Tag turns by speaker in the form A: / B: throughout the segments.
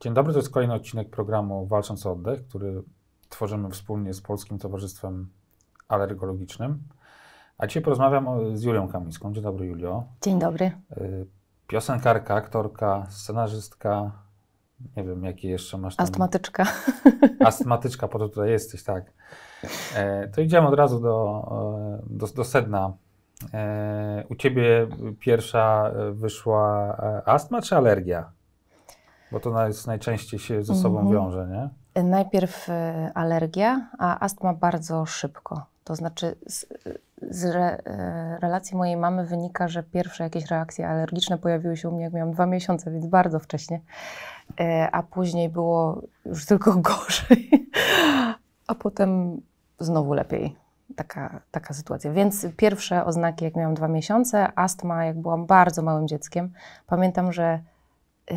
A: Dzień dobry, to jest kolejny odcinek programu Walcząc o Oddech, który tworzymy wspólnie z Polskim Towarzystwem Alergologicznym. A dzisiaj porozmawiam z Julią Kamińską. Dzień dobry, Julio. Dzień dobry. Y, piosenkarka, aktorka, scenarzystka, nie wiem, jakie jeszcze masz tam... Astmatyczka. Astmatyczka, po to tutaj jesteś, tak. E, to idziemy od razu do, do, do sedna. E, u ciebie pierwsza e, wyszła astma czy alergia? Bo to najczęściej się ze sobą mhm. wiąże, nie?
B: Najpierw e, alergia, a astma bardzo szybko. To znaczy, z, z re, e, relacji mojej mamy wynika, że pierwsze jakieś reakcje alergiczne pojawiły się u mnie, jak miałam dwa miesiące, więc bardzo wcześnie. E, a później było już tylko gorzej, a potem znowu lepiej. Taka, taka sytuacja. Więc pierwsze oznaki, jak miałam dwa miesiące, astma, jak byłam bardzo małym dzieckiem. Pamiętam, że. Yy,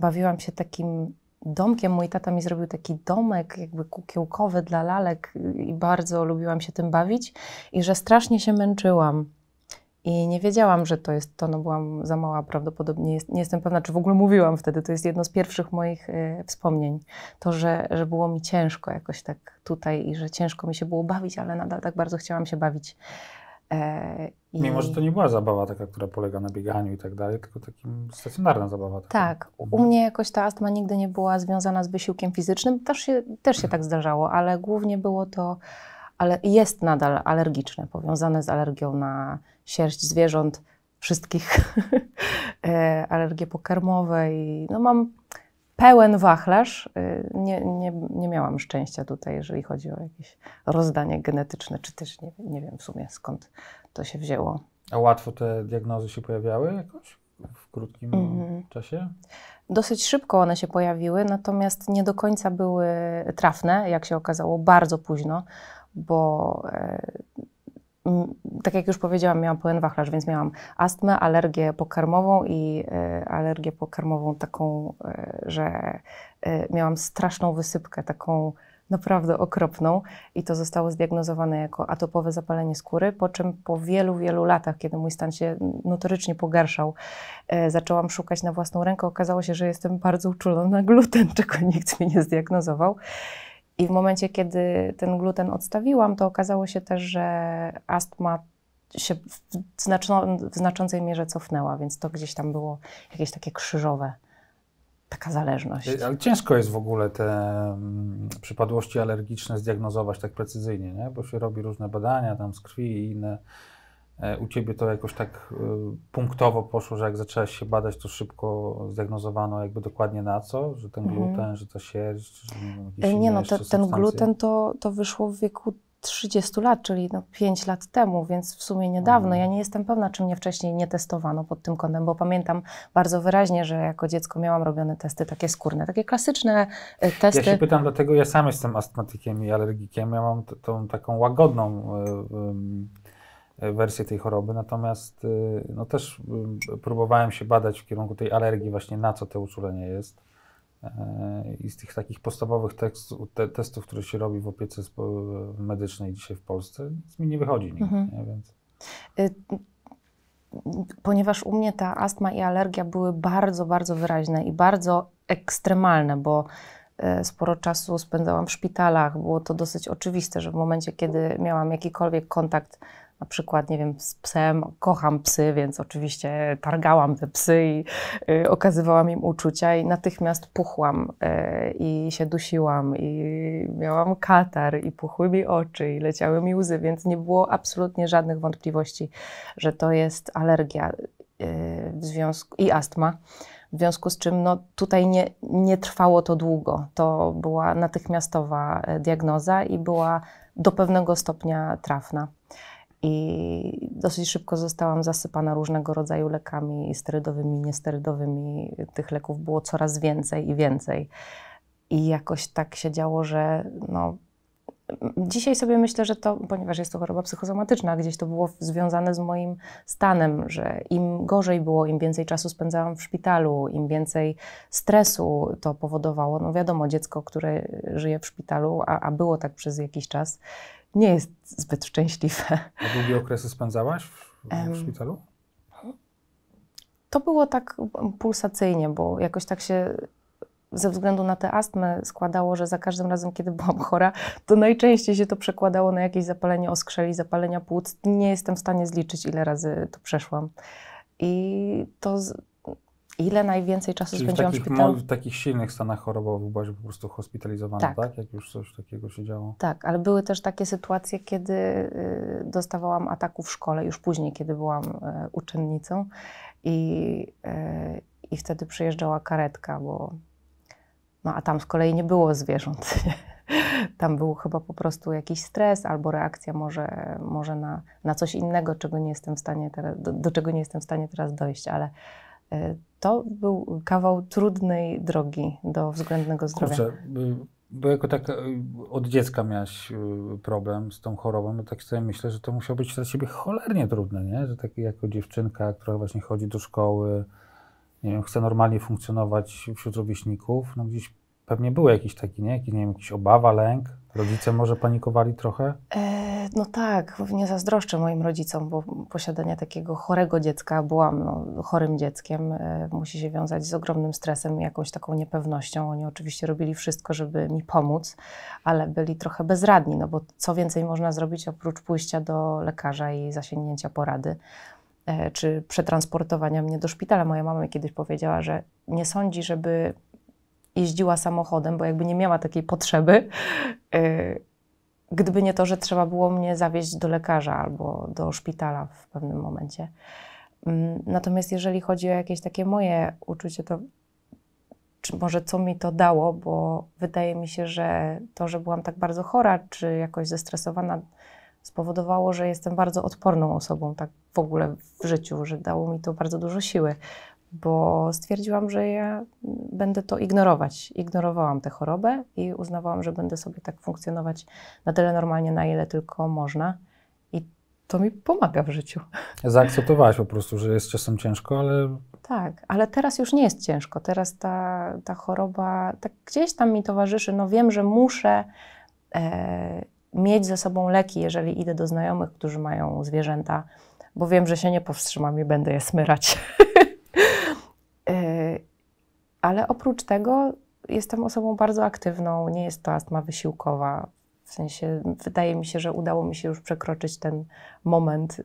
B: bawiłam się takim domkiem. Mój tata mi zrobił taki domek jakby kukiełkowy dla lalek i bardzo lubiłam się tym bawić i że strasznie się męczyłam. I nie wiedziałam, że to jest to, no byłam za mała prawdopodobnie, jest, nie jestem pewna, czy w ogóle mówiłam wtedy, to jest jedno z pierwszych moich y, wspomnień. To, że, że było mi ciężko jakoś tak tutaj i że ciężko mi się było bawić, ale nadal tak bardzo chciałam się bawić. E, I... Mimo, że to nie była
A: zabawa taka, która polega na bieganiu i tak dalej, tylko takim stacjonarna zabawa. Taka.
B: Tak. U mhm. mnie jakoś ta astma nigdy nie była związana z wysiłkiem fizycznym. Też się, też się tak zdarzało, ale głównie było to, ale jest nadal alergiczne, powiązane z alergią na sierść zwierząt, wszystkich e, alergie pokarmowe i no mam pełen wachlarz. Y, nie, nie, nie miałam szczęścia tutaj, jeżeli chodzi o jakieś rozdanie genetyczne, czy też nie, nie wiem w sumie skąd to się wzięło.
A: A łatwo te diagnozy się pojawiały jakoś w krótkim mm-hmm. czasie?
B: Dosyć szybko one się pojawiły, natomiast nie do końca były trafne, jak się okazało, bardzo późno, bo e, Mm, tak jak już powiedziałam, miałam pełen wachlarz, więc miałam astmę, alergię pokarmową i e, alergię pokarmową taką, e, że e, miałam straszną wysypkę, taką naprawdę okropną i to zostało zdiagnozowane jako atopowe zapalenie skóry, po czym po wielu, wielu latach, kiedy mój stan się notorycznie pogarszał, e, zaczęłam szukać na własną rękę. Okazało się, że jestem bardzo uczulona na gluten, czego nikt mi nie zdiagnozował. I w momencie, kiedy ten gluten odstawiłam, to okazało się też, że astma się w, znaczą, w znaczącej mierze cofnęła, więc to gdzieś tam było jakieś takie krzyżowe taka zależność. Ale
A: ciężko jest w ogóle te mm, przypadłości alergiczne zdiagnozować tak precyzyjnie, nie? bo się robi różne badania tam z krwi i inne E, u Ciebie to jakoś tak e, punktowo poszło, że jak zaczęłaś się badać, to szybko zdiagnozowano jakby dokładnie na co? Że ten mhm. gluten, mhm. że ta sierść? Że no, e, nie, no, ten gluten
B: to, to wyszło w wieku 30 lat, czyli no 5 lat temu, więc w sumie niedawno. Mhm. Ja nie jestem pewna, czy mnie wcześniej nie testowano pod tym kątem, bo pamiętam bardzo wyraźnie, że jako dziecko miałam robione testy takie skórne, takie klasyczne testy. Ja się pytam
A: dlatego, ja sam jestem astmatykiem i alergikiem. Ja mam tą taką łagodną wersję tej choroby, natomiast y, no też y, próbowałem się badać w kierunku tej alergii, właśnie na co to uczulenie jest. E, I z tych takich podstawowych tekstu, te, testów, które się robi w opiece medycznej dzisiaj w Polsce, nic mi nie wychodzi nigdy, mhm. nie? Więc...
B: Y, ponieważ u mnie ta astma i alergia były bardzo, bardzo wyraźne i bardzo ekstremalne, bo sporo czasu spędzałam w szpitalach. Było to dosyć oczywiste, że w momencie, kiedy miałam jakikolwiek kontakt na przykład, nie wiem, z psem, kocham psy, więc oczywiście targałam te psy i y, okazywałam im uczucia i natychmiast puchłam y, i się dusiłam i miałam katar i puchły mi oczy i leciały mi łzy, więc nie było absolutnie żadnych wątpliwości, że to jest alergia y, w związku i astma. W związku z czym no, tutaj nie, nie trwało to długo. To była natychmiastowa y, diagnoza i była do pewnego stopnia trafna. I dosyć szybko zostałam zasypana różnego rodzaju lekami sterydowymi, niesterydowymi. Tych leków było coraz więcej i więcej. I jakoś tak się działo, że no, dzisiaj sobie myślę, że to, ponieważ jest to choroba psychosomatyczna, gdzieś to było związane z moim stanem, że im gorzej było, im więcej czasu spędzałam w szpitalu, im więcej stresu to powodowało. No wiadomo, dziecko, które żyje w szpitalu, a, a było tak przez jakiś czas, nie jest zbyt
A: szczęśliwe. A długie okresy spędzałaś w, w szpitalu?
B: To było tak pulsacyjnie, bo jakoś tak się ze względu na tę astmę składało, że za każdym razem, kiedy byłam chora, to najczęściej się to przekładało na jakieś zapalenie oskrzeli, zapalenia płuc. Nie jestem w stanie zliczyć, ile razy to przeszłam. I to ile najwięcej czasu Czyli spędziłam w, w szpitalu. W
A: takich silnych stanach chorobowych byłaś po prostu hospitalizowana, tak. tak? Jak już coś takiego się działo? Tak,
B: ale były też takie sytuacje, kiedy y, dostawałam ataku w szkole, już później, kiedy byłam y, uczennicą i, y, i wtedy przyjeżdżała karetka, bo no a tam z kolei nie było zwierząt. tam był chyba po prostu jakiś stres albo reakcja może, może na, na coś innego, czego nie jestem w stanie teraz, do, do czego nie jestem w stanie teraz dojść, ale E, to był kawał trudnej drogi do względnego zdrowia. Kurczę,
A: y, bo jako tak y, od dziecka miałaś y, problem z tą chorobą, no tak sobie myślę, że to musiało być dla ciebie cholernie trudne, nie? Że tak jako dziewczynka, która właśnie chodzi do szkoły, nie wiem, chce normalnie funkcjonować wśród rówieśników, no gdzieś pewnie był jakiś taki, nie? Jakiś, nie wiem, jakiś obawa, lęk. Rodzice może panikowali trochę?
B: E, no tak, nie zazdroszczę moim rodzicom, bo posiadanie takiego chorego dziecka, byłam no, chorym dzieckiem, e, musi się wiązać z ogromnym stresem i jakąś taką niepewnością. Oni oczywiście robili wszystko, żeby mi pomóc, ale byli trochę bezradni, no bo co więcej można zrobić oprócz pójścia do lekarza i zasięgnięcia porady e, czy przetransportowania mnie do szpitala. Moja mama kiedyś powiedziała, że nie sądzi, żeby jeździła samochodem, bo jakby nie miała takiej potrzeby. Y, gdyby nie to, że trzeba było mnie zawieźć do lekarza albo do szpitala w pewnym momencie. Mm, natomiast jeżeli chodzi o jakieś takie moje uczucie, to czy może co mi to dało, bo wydaje mi się, że to, że byłam tak bardzo chora, czy jakoś zestresowana, spowodowało, że jestem bardzo odporną osobą tak w ogóle w życiu, że dało mi to bardzo dużo siły, bo stwierdziłam, że ja będę to ignorować. Ignorowałam tę chorobę i uznawałam, że będę sobie tak funkcjonować na tyle normalnie, na ile tylko można. I to mi pomaga w życiu.
A: Zaakceptowałaś po prostu, że jest czasem ciężko, ale.
B: Tak, ale teraz już nie jest ciężko. Teraz ta, ta choroba tak gdzieś tam mi towarzyszy. No wiem, że muszę. E, mieć ze sobą leki, jeżeli idę do znajomych, którzy mają zwierzęta, bo wiem, że się nie powstrzymam i będę je smyrać. Ale oprócz tego jestem osobą bardzo aktywną, nie jest to astma wysiłkowa. W sensie wydaje mi się, że udało mi się już przekroczyć ten moment y,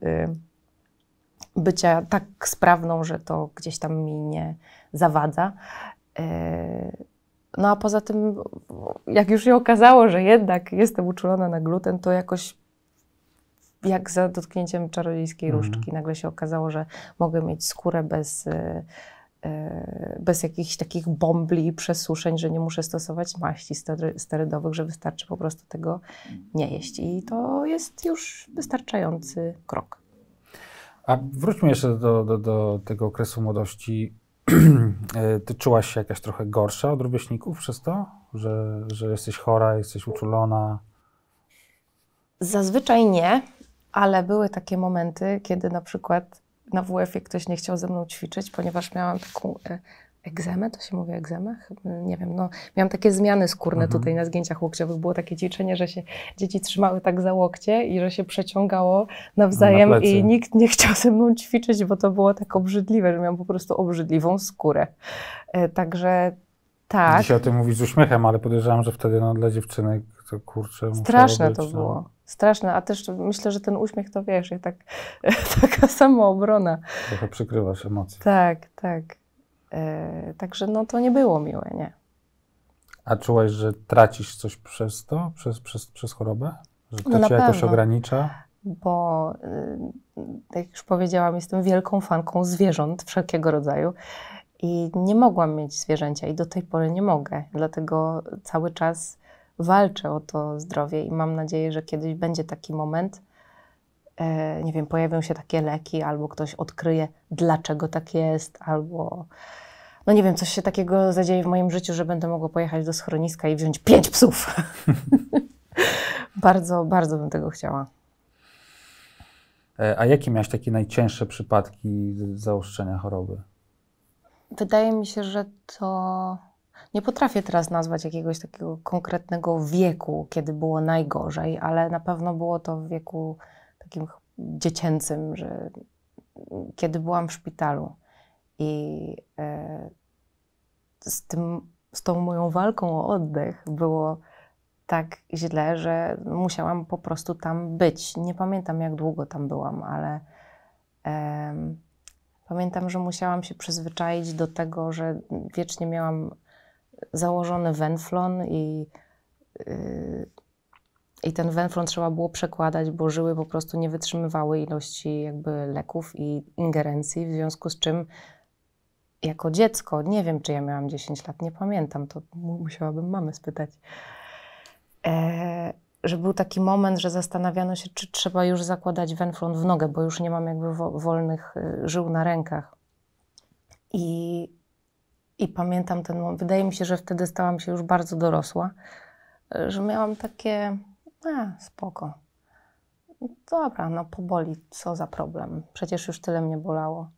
B: bycia tak sprawną, że to gdzieś tam mi nie zawadza. Y, no a poza tym, jak już się okazało, że jednak jestem uczulona na gluten, to jakoś jak za dotknięciem czarodziejskiej mhm. różdżki. Nagle się okazało, że mogę mieć skórę bez y, E, bez jakichś takich bombli i przesuszeń, że nie muszę stosować maści sterydowych, że wystarczy po prostu tego nie jeść. I to jest już wystarczający
A: krok. A wróćmy jeszcze do, do, do tego okresu młodości. E, ty czułaś się jakaś trochę gorsza od rówieśników przez to, że, że jesteś chora, jesteś uczulona?
B: Zazwyczaj nie, ale były takie momenty, kiedy na przykład na WF-ie ktoś nie chciał ze mną ćwiczyć, ponieważ miałam taką e, egzemę, to się mówi egzemę? Mm, nie wiem, no miałam takie zmiany skórne mhm. tutaj na zgięciach łokciowych. Było takie ćwiczenie, że się dzieci trzymały tak za łokcie i że się przeciągało nawzajem na i nikt nie chciał ze mną ćwiczyć, bo to było tak obrzydliwe, że miałam po prostu obrzydliwą skórę. E, także tak. Dzisiaj o
A: tym mówisz z uśmiechem, ale podejrzewam, że wtedy no, dla dziewczynek to kurczę. Straszne być, to no. było. No.
B: Straszne, a też myślę, że ten uśmiech to wiesz, jak tak, taka samoobrona.
A: Trochę przykrywasz emocje.
B: Tak, tak. E, także no to nie było miłe, nie.
A: A czułaś, że tracisz coś przez to, przez, przez, przez chorobę? Że to no cię jakoś pewno. ogranicza?
B: bo y, tak jak już powiedziałam, jestem wielką fanką zwierząt wszelkiego rodzaju i nie mogłam mieć zwierzęcia i do tej pory nie mogę. Dlatego cały czas walczę o to zdrowie i mam nadzieję, że kiedyś będzie taki moment, e, nie wiem, pojawią się takie leki, albo ktoś odkryje, dlaczego tak jest, albo no nie wiem, coś się takiego zadzieje w moim życiu, że będę mogła pojechać do schroniska i wziąć pięć psów. bardzo, bardzo bym tego chciała.
A: E, a jakie miałeś takie najcięższe przypadki zaostrzenia choroby?
B: Wydaje mi się, że to nie potrafię teraz nazwać jakiegoś takiego konkretnego wieku, kiedy było najgorzej, ale na pewno było to w wieku takim dziecięcym, że kiedy byłam w szpitalu i e, z, tym, z tą moją walką o oddech było tak źle, że musiałam po prostu tam być. Nie pamiętam, jak długo tam byłam, ale pamiętam, że musiałam się przyzwyczaić do tego, że wiecznie miałam założony węflon i, yy, i ten węflon trzeba było przekładać, bo żyły po prostu nie wytrzymywały ilości jakby leków i ingerencji, w związku z czym jako dziecko, nie wiem czy ja miałam 10 lat, nie pamiętam, to musiałabym mamy spytać, e, że był taki moment, że zastanawiano się, czy trzeba już zakładać węflon w nogę, bo już nie mam jakby wolnych y, żył na rękach. I i pamiętam ten moment, wydaje mi się, że wtedy stałam się już bardzo dorosła, że miałam takie, a spoko. Dobra, no poboli, co za problem. Przecież już tyle mnie bolało.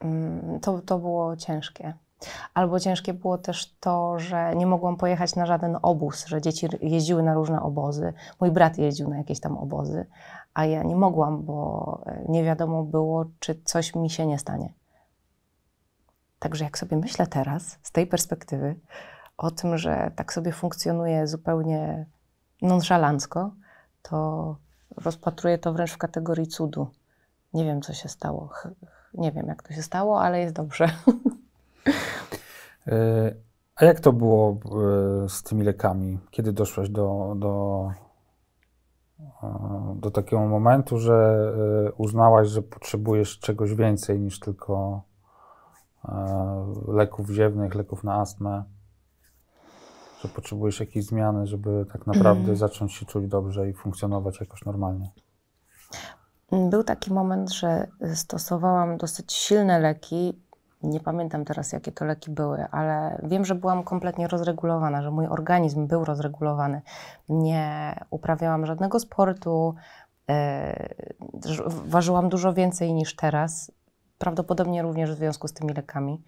B: Mm, to, to było ciężkie. Albo ciężkie było też to, że nie mogłam pojechać na żaden obóz, że dzieci jeździły na różne obozy. Mój brat jeździł na jakieś tam obozy, a ja nie mogłam, bo e, nie wiadomo było, czy coś mi się nie stanie. Także jak sobie myślę teraz, z tej perspektywy, o tym, że tak sobie funkcjonuje zupełnie nonszalancko, to rozpatruję to wręcz w kategorii cudu. Nie wiem, co się stało. Nie wiem, jak to się stało, ale jest dobrze.
A: A e, jak to było e, z tymi lekami? Kiedy doszłaś do, do, e, do takiego momentu, że uznałaś, że potrzebujesz czegoś więcej niż tylko E, leków ziewnych, leków na astmę, że potrzebujesz jakiejś zmiany, żeby tak naprawdę mm. zacząć się czuć dobrze i funkcjonować jakoś normalnie?
B: Był taki moment, że stosowałam dosyć silne leki. Nie pamiętam teraz, jakie to leki były, ale wiem, że byłam kompletnie rozregulowana, że mój organizm był rozregulowany. Nie uprawiałam żadnego sportu, e, ważyłam dużo więcej niż teraz prawdopodobnie również w związku z tymi lekami.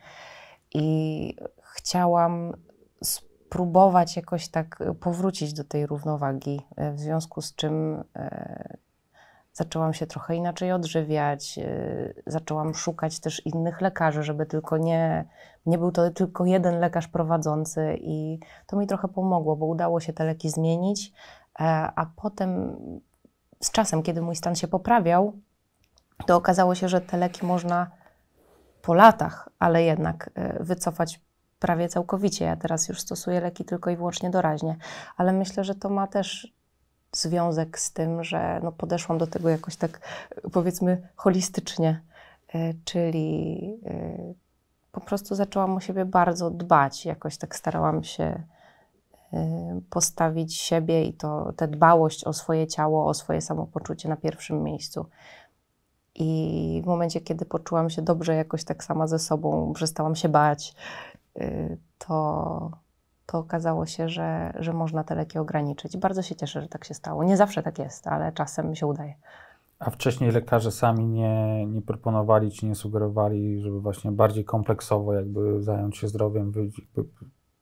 B: I chciałam spróbować jakoś tak y, powrócić do tej równowagi, y, w związku z czym y, zaczęłam się trochę inaczej odżywiać, zaczęłam szukać też innych lekarzy, żeby tylko nie, nie był to tylko jeden lekarz prowadzący i to mi trochę pomogło, bo udało się te leki zmienić, e, a potem z czasem, kiedy mój stan się poprawiał, to okazało się, że te leki można po latach, ale jednak e, wycofać prawie całkowicie. Ja teraz już stosuję leki tylko i wyłącznie doraźnie, ale myślę, że to ma też związek z tym, że no podeszłam do tego jakoś tak e, powiedzmy holistycznie, e, czyli po prostu zaczęłam o siebie bardzo dbać, jakoś tak starałam się postawić siebie i to tę dbałość o swoje ciało, o swoje samopoczucie na pierwszym miejscu. I w momencie, kiedy poczułam się dobrze jakoś tak sama ze sobą, przestałam się bać, y, to, to okazało się, że, że można te leki ograniczyć. Bardzo się cieszę, że tak się stało. Nie zawsze tak jest, ale czasem się udaje.
A: A wcześniej lekarze sami nie, nie proponowali czy nie sugerowali, żeby właśnie bardziej kompleksowo jakby zająć się zdrowiem,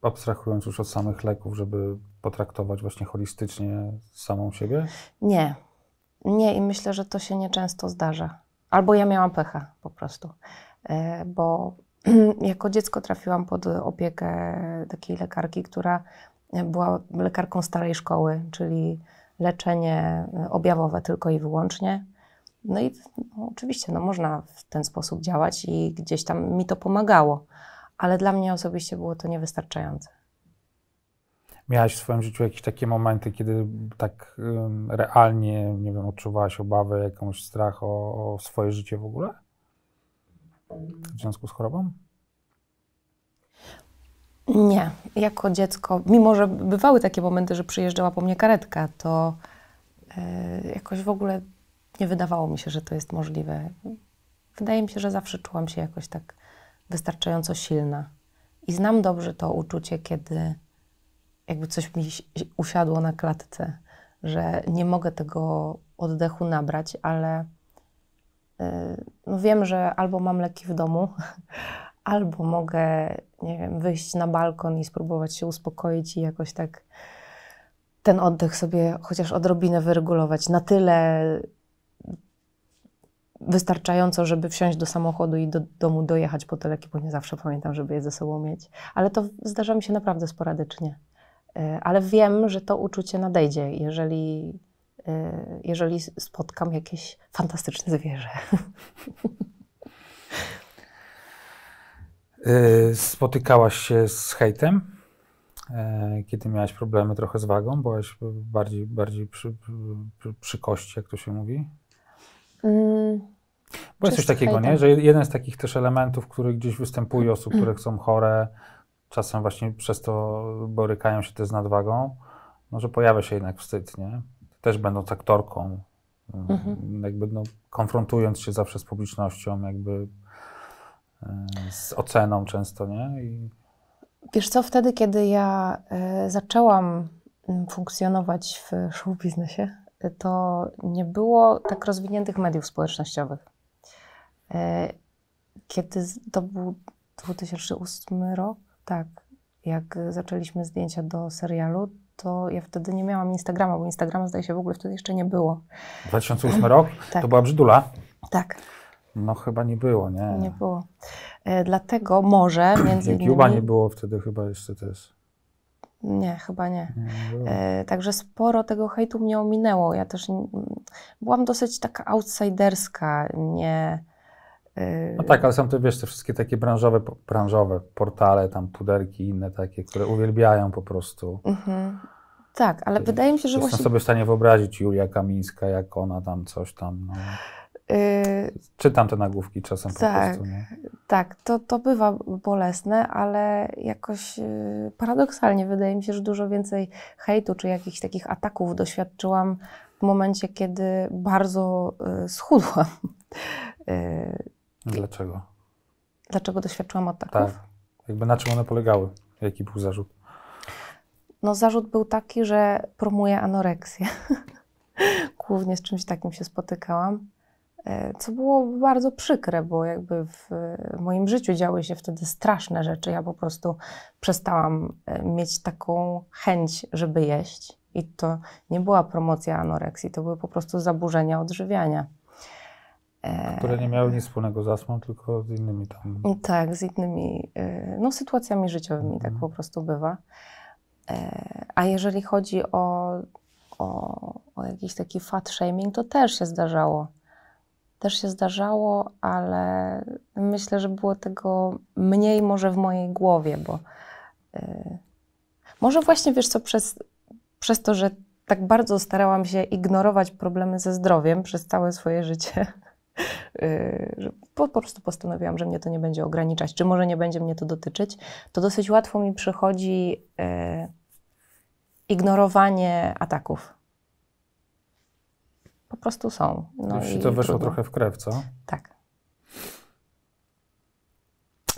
A: abstrahując już od samych leków, żeby potraktować właśnie holistycznie samą siebie?
B: Nie. Nie i myślę, że to się nieczęsto zdarza. Albo ja miałam pecha po prostu, e, bo jako dziecko trafiłam pod opiekę takiej lekarki, która była lekarką starej szkoły, czyli leczenie objawowe tylko i wyłącznie. No i no, oczywiście no, można w ten sposób działać i gdzieś tam mi to pomagało, ale dla mnie osobiście było to niewystarczające.
A: Miałaś w swoim życiu jakieś takie momenty, kiedy tak um, realnie, nie wiem, odczuwałaś obawę, jakąś strach o, o swoje życie w ogóle? W związku z chorobą?
B: Nie. Jako dziecko, mimo że bywały takie momenty, że przyjeżdżała po mnie karetka, to yy, jakoś w ogóle nie wydawało mi się, że to jest możliwe. Wydaje mi się, że zawsze czułam się jakoś tak wystarczająco silna. I znam dobrze to uczucie, kiedy jakby coś mi usiadło na klatce, że nie mogę tego oddechu nabrać, ale y, no wiem, że albo mam leki w domu, albo mogę, nie wiem, wyjść na balkon i spróbować się uspokoić i jakoś tak ten oddech sobie chociaż odrobinę wyregulować. Na tyle wystarczająco, żeby wsiąść do samochodu i do domu dojechać po te leki, bo nie zawsze pamiętam, żeby je ze sobą mieć. Ale to zdarza mi się naprawdę sporadycznie. E, ale wiem, że to uczucie nadejdzie, jeżeli, e, jeżeli spotkam jakieś fantastyczne zwierzę.
A: E, spotykałaś się z hejtem, kiedy miałaś problemy trochę z wagą? Byłaś bardziej, bardziej przy, przy, przy kości, jak to się mówi? Mm. Bo jest coś takiego, nie? że jeden z takich też elementów, który gdzieś występuje, osób, które są chore, czasem właśnie przez to borykają się te z nadwagą, no, że pojawia się jednak wstyd, nie? Też będąc aktorką, mm, mhm. jakby no, konfrontując się zawsze z publicznością, jakby e, z oceną często, nie? I...
B: Wiesz co, wtedy, kiedy ja e, zaczęłam mm, funkcjonować w show biznesie, e, to nie było tak rozwiniętych mediów społecznościowych. Kiedy to był 2008 rok, tak, jak zaczęliśmy zdjęcia do serialu, to ja wtedy nie miałam Instagrama, bo Instagrama zdaje się w ogóle wtedy jeszcze nie było.
A: 2008 rok? Tak. To była Brzydula? Tak. No chyba nie było, nie? Nie
B: było. E, dlatego może między innymi... Cuba nie
A: było wtedy chyba jeszcze też.
B: Nie, chyba nie. nie e, także sporo tego hejtu mnie ominęło. Ja też byłam dosyć taka outsiderska, nie E, no tak, ale
A: są to, wiesz, te wszystkie takie branżowe, branżowe portale, tam puderki inne takie, które uwielbiają po prostu.
B: Mhm. Tak, ale I wydaje mi się, że właśnie... Jestem sobie w
A: stanie wyobrazić Julia Kamińska, jak ona tam coś tam... No. Yy, Czytam te nagłówki czasem tak, po prostu. Nie?
B: No. Tak, to, to bywa bolesne, ale jakoś yy, paradoksalnie wydaje mi się, że dużo więcej hejtu czy jakichś takich ataków doświadczyłam w momencie, kiedy bardzo yy, schudłam. Dlaczego? Dlaczego doświadczyłam ataków? Tak.
A: Jakby na czym one polegały? Jaki był zarzut?
B: No zarzut był taki, że promuję anoreksję. Głównie z czymś takim się spotykałam, e, co było bardzo przykre, bo jakby w moim życiu działy się wtedy straszne rzeczy. Ja po prostu przestałam e, mieć taką chęć, żeby jeść. I to nie była promocja anoreksji, to były po prostu zaburzenia odżywiania.
A: Które nie miały nic wspólnego z astmą, tylko z innymi tam.
B: Tak, z innymi e, no, sytuacjami życiowymi, tak mhm. tak po prostu bywa. E, a jeżeli chodzi o, o, o jakiś taki fat shaming, to też się zdarzało. Też się zdarzało, ale myślę, że było tego mniej może w mojej głowie, bo e, może właśnie wiesz co, przez, przez to, że tak bardzo starałam się ignorować problemy ze zdrowiem przez całe swoje życie, Y, po, po prostu postanowiłam, że mnie to nie będzie ograniczać, czy może nie będzie mnie to dotyczyć, to dosyć łatwo mi przychodzi e, ignorowanie ataków. Po prostu są. No Już i to weszło trudno. trochę
A: w krew, co? Tak.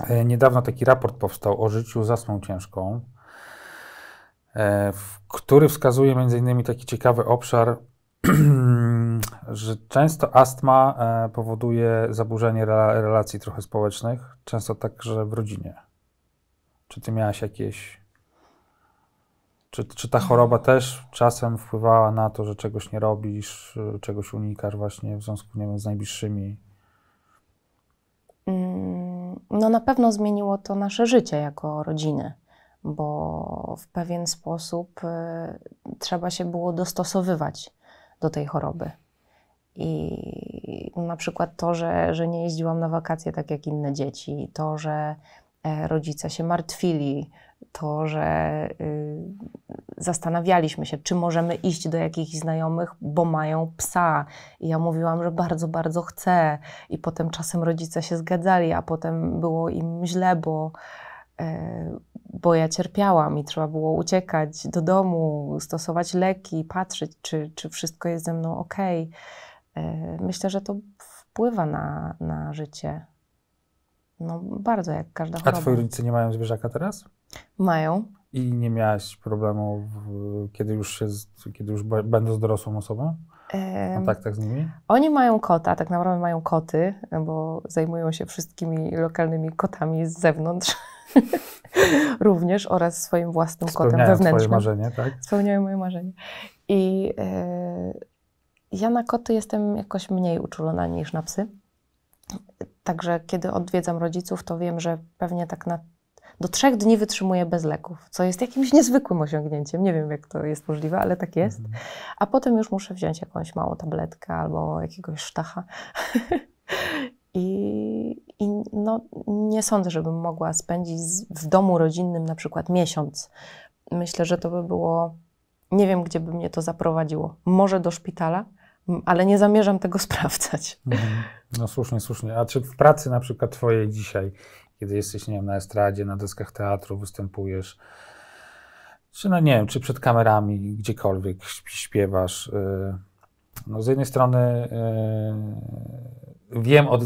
A: E, niedawno taki raport powstał o życiu z ciężką, e, w który wskazuje między innymi taki ciekawy obszar mm, że często astma e, powoduje zaburzenie relacji trochę społecznych, często także w rodzinie. Czy ty miałaś jakieś. Czy, czy ta choroba też czasem wpływała na to, że czegoś nie robisz, e, czegoś unikasz właśnie w związku nie wiem, z najbliższymi?
B: Mm, no na pewno zmieniło to nasze życie jako rodziny bo w pewien sposób y, trzeba się było dostosowywać do tej choroby. I na przykład to, że, że nie jeździłam na wakacje tak jak inne dzieci, to, że e, rodzice się martwili, to, że y, zastanawialiśmy się, czy możemy iść do jakichś znajomych, bo mają psa. I ja mówiłam, że bardzo, bardzo chcę. I potem czasem rodzice się zgadzali, a potem było im źle, bo, e, bo ja cierpiałam i trzeba było uciekać do domu, stosować leki, patrzeć, czy, czy wszystko jest ze mną ok. E, myślę, że to wpływa na, na życie. No bardzo, jak każda choroba. A twoi rodzice
A: nie mają zwierzaka teraz? Mają. I nie miałaś problemu, w, kiedy już, się, kiedy już będąc dorosłą osobą? tak, tak z nimi?
B: Oni mają kota, tak naprawdę mają koty, bo zajmują się wszystkimi lokalnymi kotami z zewnątrz. Również oraz swoim własnym kotem wewnętrznym. Spełniają moje marzenie, tak? Spełniają moje marzenie. I e, ja na koty jestem jakoś mniej uczulona niż na psy. Także kiedy odwiedzam rodziców, to wiem, że pewnie tak na do trzech dni wytrzymuję bez leków, co jest jakimś niezwykłym osiągnięciem. Nie wiem, jak to jest możliwe, ale tak jest. Mhm. A potem już muszę wziąć jakąś małą tabletkę albo jakiegoś sztacha. I, I, no, nie sądzę, żebym mogła spędzić w domu rodzinnym na przykład miesiąc. Myślę, że to by było. Nie wiem, gdzie by mnie to zaprowadziło. Może do szpitala, ale nie zamierzam tego sprawdzać.
A: Mhm. No słusznie, słusznie. A czy w pracy na przykład twojej dzisiaj, kiedy jesteś, nie wiem, na estradzie, na deskach teatru, występujesz, czy no nie wiem, czy przed kamerami, gdziekolwiek śpiewasz, y, no z jednej strony y, wiem od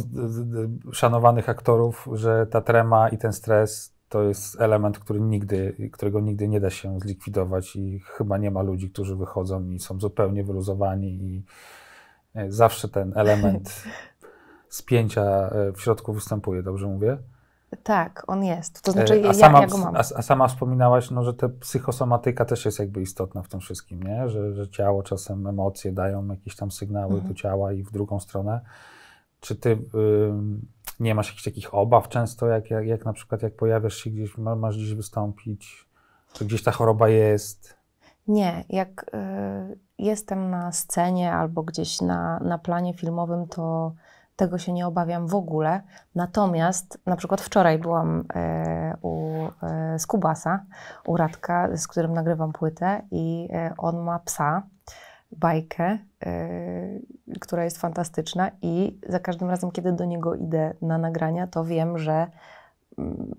A: szanowanych aktorów, że ta trema i ten stres to jest element, który nigdy, którego nigdy nie da się zlikwidować i chyba nie ma ludzi, którzy wychodzą i są zupełnie wyluzowani i e, zawsze ten element spięcia e, w środku występuje, dobrze mówię?
B: Tak, on jest. To e, znaczy, a sama, ja, ja go mam. A, a,
A: sama wspominałaś, no, że ta psychosomatyka też jest jakby istotna w tym wszystkim, nie? Że, że ciało czasem emocje dają jakieś tam sygnały mhm. do ciała i w drugą stronę. Czy ty nie masz jakichś takich obaw często, jak, jak, jak na przykład jak pojawiasz się gdzieś, masz gdzieś wystąpić, czy gdzieś ta choroba jest?
B: Nie, jak y, jestem na scenie albo gdzieś na, na planie filmowym, to tego się nie obawiam w ogóle. Natomiast na przykład wczoraj byłam y, u y, Skubasa, u Radka, z którym nagrywam płytę i y, on ma psa, bajkę, Y, która jest fantastyczna i za każdym razem, kiedy do niego idę na nagrania, to wiem, że mm,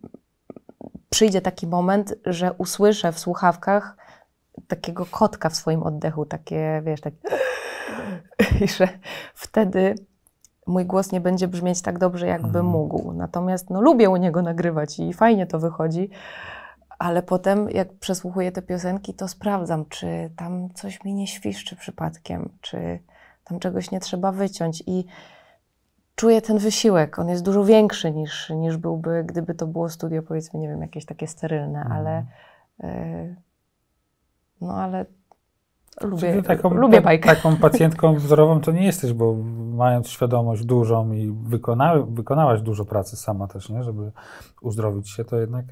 B: przyjdzie taki moment, że usłyszę w słuchawkach takiego kotka w swoim oddechu, takie, wiesz, takie... I że wtedy mój głos nie będzie brzmieć tak dobrze, jakby mm. mógł. Natomiast no, lubię u niego nagrywać i fajnie to wychodzi ale potem jak przesłuchuję te piosenki, to sprawdzam, czy tam coś mi nie świszczy przypadkiem, czy tam czegoś nie trzeba wyciąć i czuję ten wysiłek. On jest dużo większy niż, niż byłby, gdyby to było studio, powiedzmy, nie wiem, jakieś takie sterylne, mm. ale yy, no ale
A: Lubię, taką, lubię bajkę. Taką pacjentką wzorową to nie jesteś, bo mając świadomość dużą i wykona, wykonałaś dużo pracy sama też, nie? żeby uzdrowić się, to jednak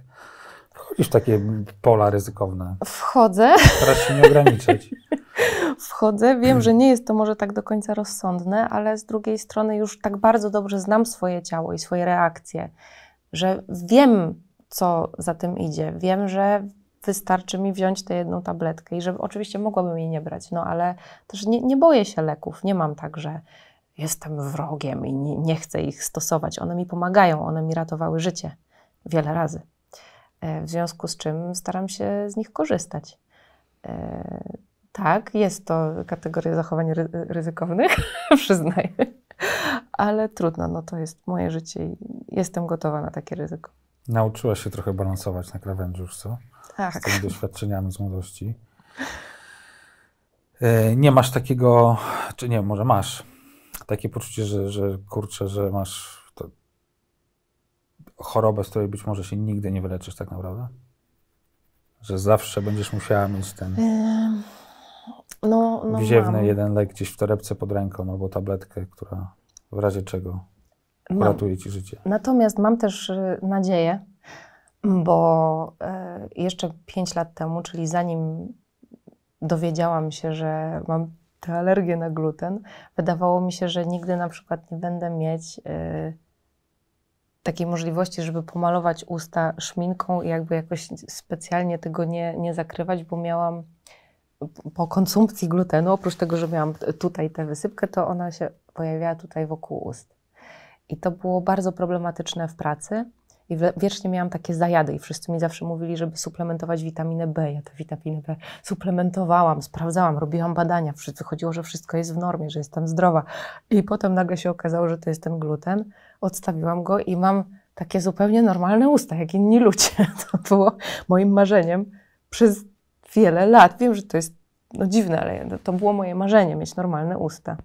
A: Wchodzisz w takie pola ryzykowne. Wchodzę. Teraz się nie ograniczać.
B: Wchodzę. Wiem, że nie jest to może tak do końca rozsądne, ale z drugiej strony już tak bardzo dobrze znam swoje ciało i swoje reakcje, że wiem, co za tym idzie. Wiem, że wystarczy mi wziąć tę jedną tabletkę i że oczywiście mogłabym jej nie brać, no ale też nie, nie boję się leków. Nie mam tak, że jestem wrogiem i nie, nie chcę ich stosować. One mi pomagają, one mi ratowały życie wiele razy. E, w związku z czym staram się z nich korzystać. E, tak, jest to kategoria zachowań ryzykownych, przyznaję, ale trudno, no to jest moje życie i jestem gotowa na takie ryzyko.
A: Nauczyłaś się trochę balansować na krawędzi już, co? Tak. Z tymi doświadczeniami z młodości. E, nie masz takiego, czy nie, może masz takie poczucie, że, że kurczę, że masz chorobę, z której być może się nigdy nie wyleczysz tak naprawdę? Że zawsze będziesz musiała mieć ten
B: no, no wziewny mam.
A: jeden lek gdzieś w torebce pod ręką albo tabletkę, która w razie czego mam. ratuje ci życie.
B: Natomiast mam też y, nadzieję, bo e, jeszcze 5 lat temu, czyli zanim dowiedziałam się, że mam tę alergię na gluten, wydawało mi się, że nigdy na przykład nie będę mieć y, takiej możliwości, żeby pomalować usta szminką i jakby jakoś specjalnie tego nie, nie zakrywać, bo miałam po konsumpcji glutenu, oprócz tego, że miałam tutaj tę wysypkę, to ona się pojawiała tutaj wokół ust. I to było bardzo problematyczne w pracy. I wiecznie miałam takie zajady i wszyscy mi zawsze mówili, żeby suplementować witaminę B. Ja tę witaminę B suplementowałam, sprawdzałam, robiłam badania. chodziło, że wszystko jest w normie, że jestem zdrowa. I potem nagle się okazało, że to jest ten gluten odstawiłam go i mam takie zupełnie normalne usta, jak inni ludzie. To było moim marzeniem przez wiele lat. Wiem, że to jest no, dziwne, ale to było moje marzenie mieć normalne usta.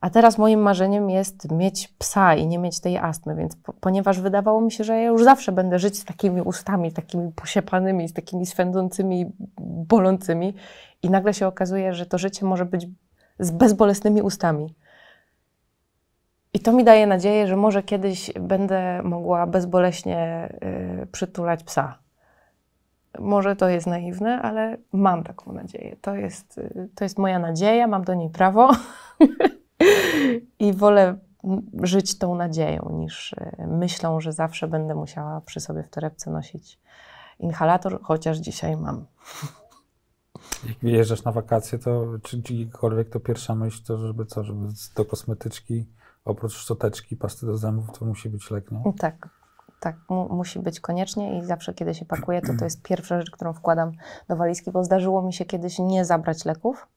B: A teraz moim marzeniem jest mieć psa i nie mieć tej astmy, więc po, ponieważ wydawało mi się, że ja już zawsze będę żyć z takimi ustami, takimi posiepanymi, z takimi swędzącymi, bolącymi, i nagle się okazuje, że to życie może być z bezbolesnymi ustami. I to mi daje nadzieję, że może kiedyś będę mogła bezboleśnie y, przytulać psa. Może to jest naiwne, ale mam taką nadzieję. To jest, y, to jest moja nadzieja, mam do niej prawo i wolę żyć tą nadzieją niż y, myślą, że zawsze będę musiała przy sobie w torebce nosić inhalator, chociaż dzisiaj mam.
A: Jak wyjeżdżasz na wakacje, to czy gdziekolwiek, to pierwsza myśl to, żeby co, żeby do kosmetyczki oprócz szczoteczki, pasty do zębów, to musi być lek, nie?
B: Tak, tak, mu, musi być koniecznie i zawsze kiedy się pakuje, to to jest pierwsza rzecz, którą wkładam do walizki, bo zdarzyło mi się kiedyś nie zabrać leków.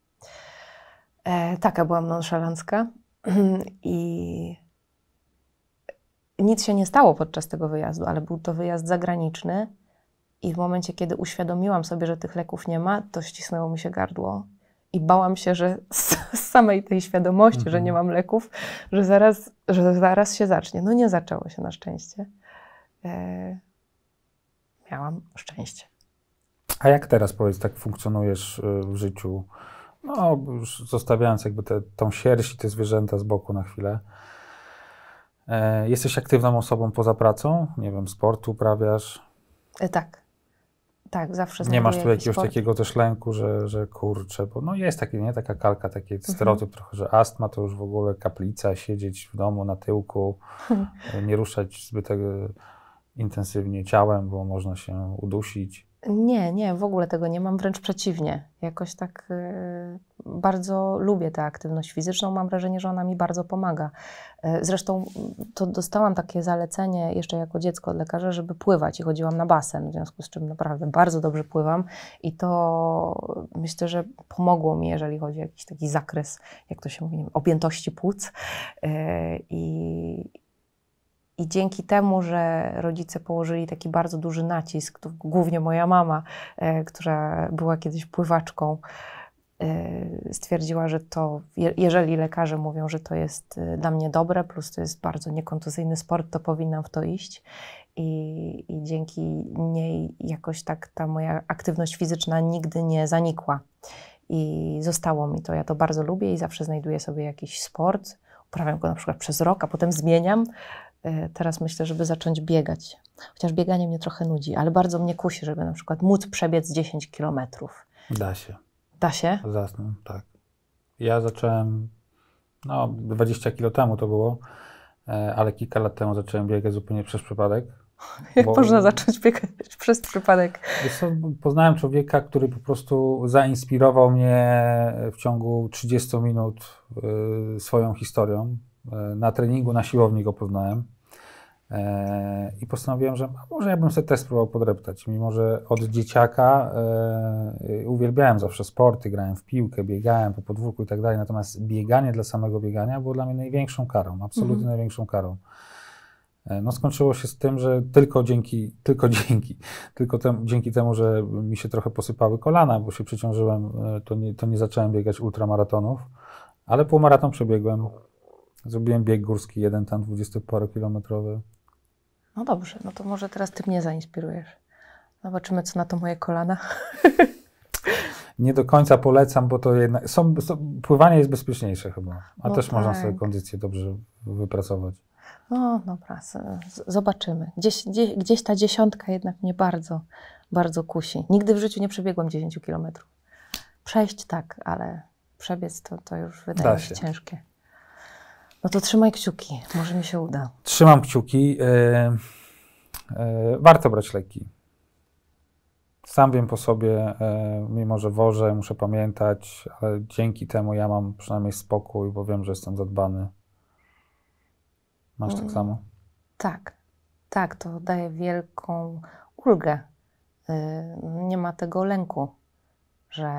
B: E, taka byłam nonszalancka i nic się nie stało podczas tego wyjazdu, ale był to wyjazd zagraniczny i w momencie, kiedy uświadomiłam sobie, że tych leków nie ma, to ścisnęło mi się gardło i bałam się, że z, samej tej świadomości, mhm. że nie mhm. mam leków, że zaraz, że zaraz się zacznie. No nie zaczęło się na szczęście. E, miałam szczęście.
A: A jak teraz, powiedz, tak funkcjonujesz y, w życiu? No, już zostawiając jakby te, tą sierść i te zwierzęta z boku na chwilę. E, jesteś aktywną osobą poza pracą? Nie wiem, sport uprawiasz?
B: E, tak. Tak, zawsze Nie masz tu jakiegoś sport. takiego
A: też lęku, że, że kurczę, bo no jest taki, nie? taka kalka, taki mhm. stereotyp trochę, że astma to już w ogóle kaplica, siedzieć w domu na tyłku, e, nie ruszać zbyt e, intensywnie ciałem, bo można się udusić.
B: Nie, nie, w ogóle tego nie mam, wręcz przeciwnie. Jakoś tak y, bardzo lubię tę aktywność fizyczną, mam wrażenie, że ona mi bardzo pomaga. Y, zresztą mm, to dostałam takie zalecenie jeszcze jako dziecko od lekarza, żeby pływać i chodziłam na basen, w związku z czym naprawdę bardzo dobrze pływam i to myślę, że pomogło mi, jeżeli chodzi o jakiś taki zakres, jak to się mówi, objętości płuc. Y, I, i dzięki temu, że rodzice położyli taki bardzo duży nacisk, głównie moja mama, e, która była kiedyś pływaczką, e, stwierdziła, że to, jeżeli lekarze mówią, że to jest e, dla mnie dobre, plus to jest bardzo niekontuzyjny sport, to powinnam w to iść. I, I, dzięki niej jakoś tak ta moja aktywność fizyczna nigdy nie zanikła. I zostało mi to. Ja to bardzo lubię i zawsze znajduję sobie jakiś sport. Uprawiam go na przykład przez rok, a potem zmieniam, E, teraz myślę, żeby zacząć biegać. Chociaż bieganie mnie trochę nudzi, ale bardzo mnie kusi, żeby na przykład móc przebiec 10 kilometrów. Da się. Da się?
A: Zasnę, tak. Ja zacząłem, no 20 kilo temu to było, e, ale kilka lat temu zacząłem biegać zupełnie przez przypadek. Jak bo... można zacząć biegać przez przypadek? poznałem człowieka, który po prostu zainspirował mnie w ciągu 30 minut e, swoją historią E, na treningu na siłowni go poznałem. E, I postanowiłem, że może ja bym sobie też spróbował podreptać, mimo że od dzieciaka e, uwielbiałem zawsze sporty, grałem w piłkę, biegałem po podwórku i tak dalej, natomiast bieganie dla samego biegania było dla mnie największą karą, absolutnie mhm. największą karą. no skończyło się z tym, że tylko dzięki, tylko dzięki, tylko tem, dzięki temu, że mi się trochę posypały kolana, bo się przeciążyłem, to nie, to nie zacząłem biegać ultramaratonów, ale półmaraton przebiegłem Zrobiłem bieg górski, jeden tam dwudziestoparokilometrowy.
B: No dobrze, no to może teraz ty mnie zainspirujesz. Zobaczymy, co na to moje kolana.
A: Nie do końca polecam, bo to jednak. Są, są pływanie jest bezpieczniejsze chyba, a no też tak. można sobie kondycję dobrze wypracować.
B: No dobra, zobaczymy. Gdzieś, gdzieś, gdzieś ta dziesiątka jednak mnie bardzo, bardzo kusi. Nigdy w życiu nie przebiegłam 10 kilometrów. Przejść tak, ale przebiec to, to już wydaje się ciężkie. No to trzymaj kciuki, może mi się uda.
A: Trzymam kciuki. E, e, warto brać leki. Sam wiem po sobie, e, mimo że wożę, muszę pamiętać, ale dzięki temu ja mam przynajmniej spokój, bo wiem, że jestem zadbany. Masz tak mm. samo?
B: Tak, tak, to daje wielką ulgę. Y, nie ma tego lęku, że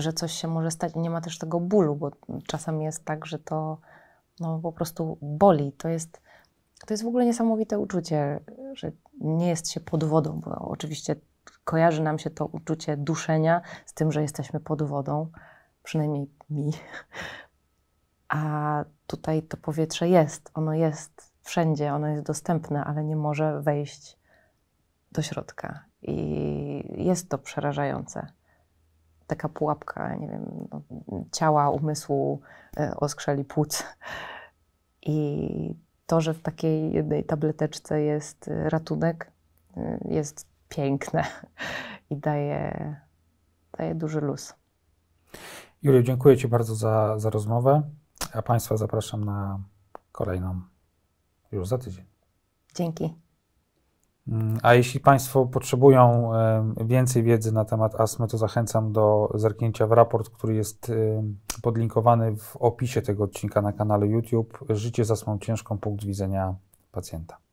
B: że coś się może stać. Nie ma też tego bólu, bo czasami jest tak, że to no, po prostu boli. To jest, to jest w ogóle niesamowite uczucie, że nie jest się pod wodą, bo oczywiście kojarzy nam się to uczucie duszenia z tym, że jesteśmy pod wodą, przynajmniej mi. A tutaj to powietrze jest, ono jest wszędzie, ono jest dostępne, ale nie może wejść do środka. I jest to przerażające taka pułapka, nie wiem, no, ciała, umysłu, e, oskrzeli płuc. I to, że w takiej jednej tableteczce jest e, ratunek, e, jest piękne i daje, daje duży luz.
A: Juliu, dziękuję Ci bardzo za, za rozmowę, a Państwa zapraszam na kolejną już za tydzień. Dzięki. Mm, a jeśli Państwo potrzebują więcej wiedzy na temat astmy, to zachęcam do zerknięcia w raport, który jest podlinkowany w opisie tego odcinka na kanale YouTube. Życie z astmą ciężką, punkt widzenia pacjenta.